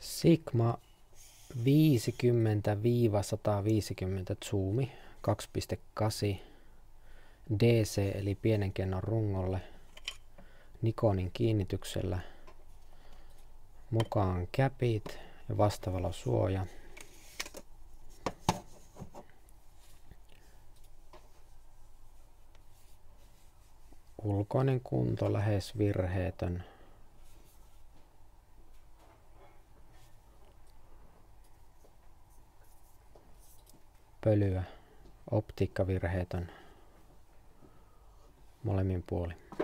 Sigma 50-150 zoomi 2.8 DC eli pienen kennon rungolle Nikonin kiinnityksellä mukaan käpit ja suoja. Ulkoinen kunto lähes virheetön. pölyä. Optiikkavirheet on molemmin puolin.